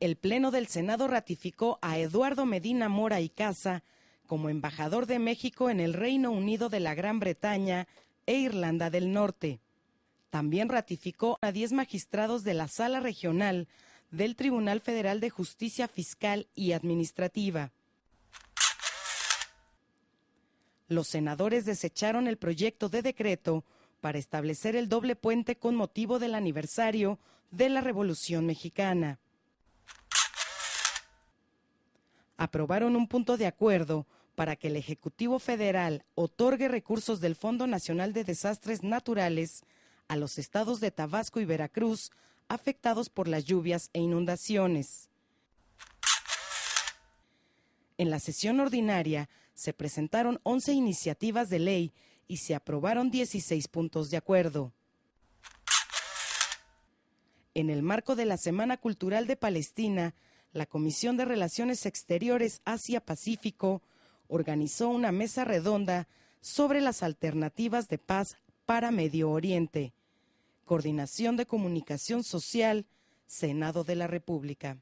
el Pleno del Senado ratificó a Eduardo Medina Mora y Casa como embajador de México en el Reino Unido de la Gran Bretaña e Irlanda del Norte. También ratificó a 10 magistrados de la Sala Regional del Tribunal Federal de Justicia Fiscal y Administrativa. Los senadores desecharon el proyecto de decreto para establecer el doble puente con motivo del aniversario de la Revolución Mexicana. aprobaron un punto de acuerdo para que el Ejecutivo Federal otorgue recursos del Fondo Nacional de Desastres Naturales a los estados de Tabasco y Veracruz afectados por las lluvias e inundaciones. En la sesión ordinaria se presentaron 11 iniciativas de ley y se aprobaron 16 puntos de acuerdo. En el marco de la Semana Cultural de Palestina, la Comisión de Relaciones Exteriores Asia-Pacífico organizó una mesa redonda sobre las alternativas de paz para Medio Oriente. Coordinación de Comunicación Social, Senado de la República.